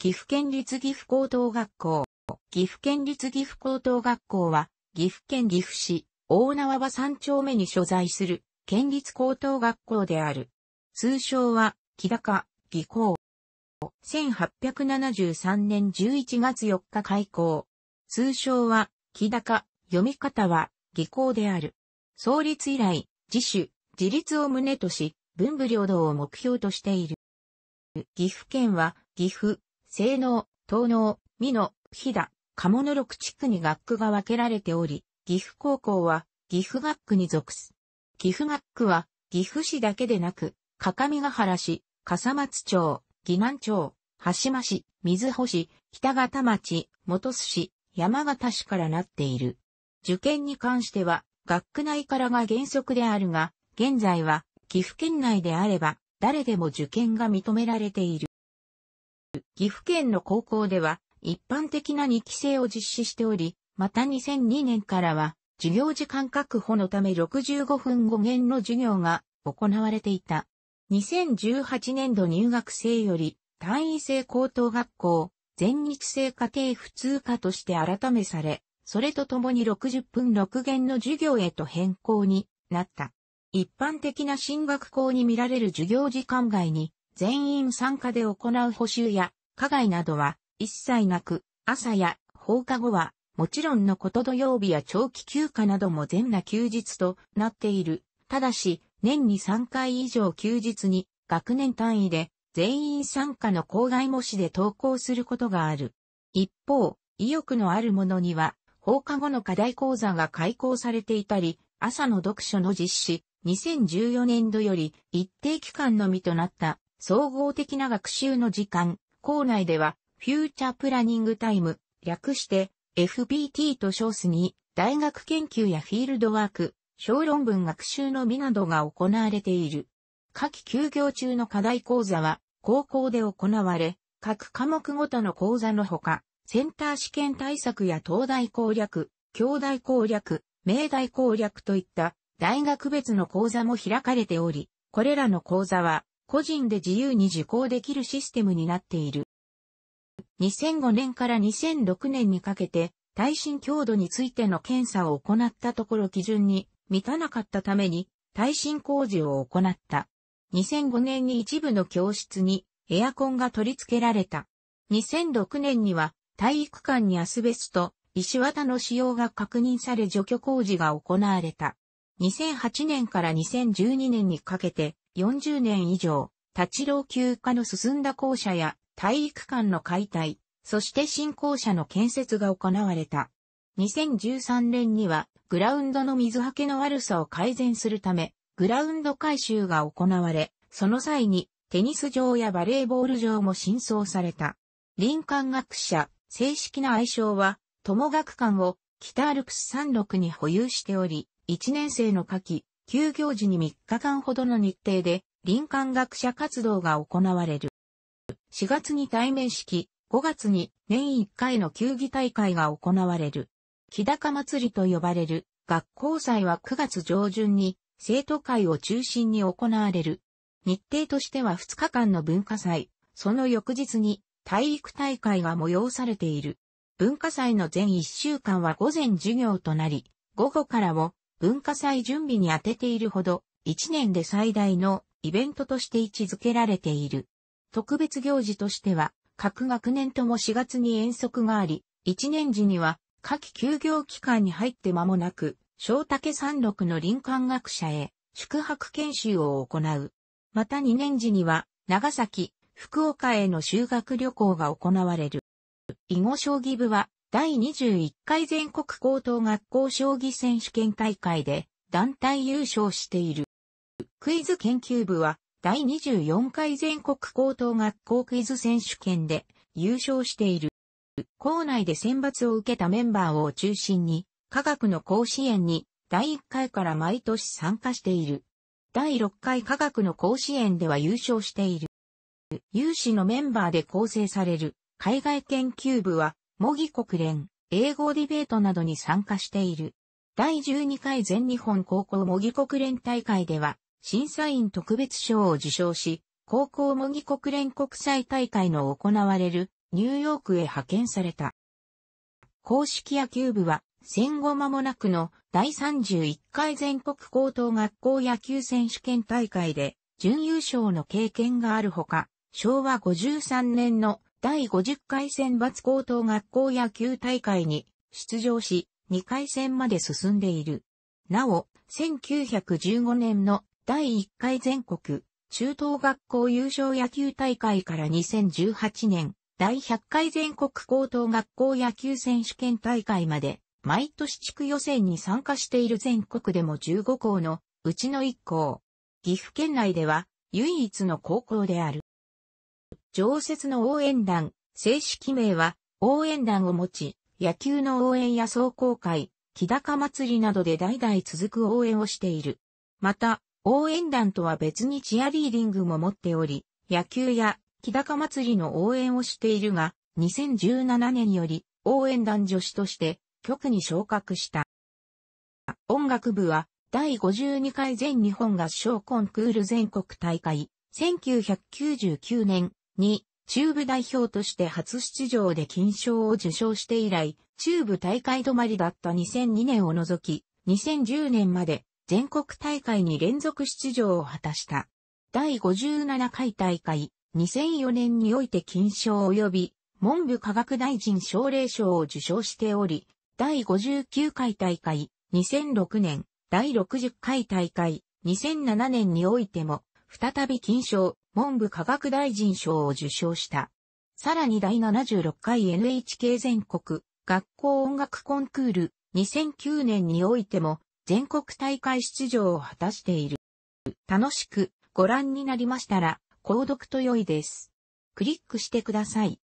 岐阜県立岐阜高等学校。岐阜県立岐阜高等学校は、岐阜県岐阜市、大縄場三丁目に所在する、県立高等学校である。通称は、木高、岐高。1873年11月4日開校。通称は、木高、読み方は、岐高である。創立以来、自主、自立を旨とし、文武両道を目標としている。岐阜県は、岐阜、性能、東能、美濃、飛騨、鴨の六地区に学区が分けられており、岐阜高校は岐阜学区に属す。岐阜学区は岐阜市だけでなく、各務原市、笠松町、岐南町、羽島市、水穂市、北方町、本栖市、山形市からなっている。受験に関しては、学区内からが原則であるが、現在は、岐阜県内であれば、誰でも受験が認められている。岐阜県の高校では一般的な2期生を実施しており、また2002年からは授業時間確保のため65分5限の授業が行われていた。2018年度入学生より単位制高等学校、全日制家庭普通科として改めされ、それとともに60分6限の授業へと変更になった。一般的な進学校に見られる授業時間外に、全員参加で行う補修や、課外などは一切なく、朝や放課後は、もちろんのこと土曜日や長期休暇なども全な休日となっている。ただし、年に3回以上休日に、学年単位で、全員参加の校外模試で登校することがある。一方、意欲のある者には、放課後の課題講座が開講されていたり、朝の読書の実施、2014年度より一定期間のみとなった総合的な学習の時間、校内では、フューチャープラニングタイム、略して FBT と称すに、大学研究やフィールドワーク、小論文学習のみなどが行われている。夏季休業中の課題講座は、高校で行われ、各科目ごとの講座のほか、センター試験対策や東大攻略、京大攻略、明大攻略といった大学別の講座も開かれており、これらの講座は個人で自由に受講できるシステムになっている。2005年から2006年にかけて、耐震強度についての検査を行ったところ基準に満たなかったために、耐震工事を行った。2005年に一部の教室にエアコンが取り付けられた。2006年には体育館にアスベスト、石綿の使用が確認され除去工事が行われた。2008年から2012年にかけて40年以上、立ち老朽化の進んだ校舎や体育館の解体、そして新校舎の建設が行われた。2013年には、グラウンドの水はけの悪さを改善するため、グラウンド改修が行われ、その際に、テニス場やバレーボール場も新装された。林間学者、正式な愛称は、友学館を北アルプス山麓に保有しており、1年生の夏季、休業時に3日間ほどの日程で、林間学者活動が行われる。4月に対面式、5月に年1回の球技大会が行われる。木高祭りと呼ばれる学校祭は9月上旬に生徒会を中心に行われる。日程としては2日間の文化祭、その翌日に体育大会が催されている。文化祭の全1週間は午前授業となり、午後からを文化祭準備に当てているほど、1年で最大のイベントとして位置づけられている。特別行事としては、各学年とも4月に遠足があり、1年時には、夏季休業期間に入って間もなく、小竹山麓の林間学者へ宿泊研修を行う。また2年時には、長崎、福岡への修学旅行が行われる。囲碁将棋部は、第21回全国高等学校将棋選手権大会で団体優勝している。クイズ研究部は第24回全国高等学校クイズ選手権で優勝している。校内で選抜を受けたメンバーを中心に科学の甲子園に第1回から毎年参加している。第6回科学の甲子園では優勝している。有志のメンバーで構成される海外研究部は模擬国連、英語ディベートなどに参加している。第12回全日本高校模擬国連大会では、審査員特別賞を受賞し、高校模擬国連国際大会の行われるニューヨークへ派遣された。公式野球部は戦後間もなくの第31回全国高等学校野球選手権大会で準優勝の経験があるほか、昭和53年の第50回選抜高等学校野球大会に出場し、2回戦まで進んでいる。なお、1915年の第1回全国中等学校優勝野球大会から2018年第100回全国高等学校野球選手権大会まで毎年地区予選に参加している全国でも15校のうちの1校。岐阜県内では唯一の高校である。常設の応援団、正式名は応援団を持ち、野球の応援や壮行会、木高祭りなどで代々続く応援をしている。また、応援団とは別にチアリーディングも持っており、野球や木高祭りの応援をしているが、2017年より応援団女子として局に昇格した。音楽部は第52回全日本合唱コンクール全国大会1999年2、中部代表として初出場で金賞を受賞して以来、中部大会止まりだった2002年を除き、2010年まで全国大会に連続出場を果たした。第57回大会、2004年において金賞及び文部科学大臣奨励賞を受賞しており、第59回大会、2006年、第60回大会、2007年においても、再び金賞、文部科学大臣賞を受賞した。さらに第76回 NHK 全国学校音楽コンクール2009年においても全国大会出場を果たしている。楽しくご覧になりましたら、購読と良いです。クリックしてください。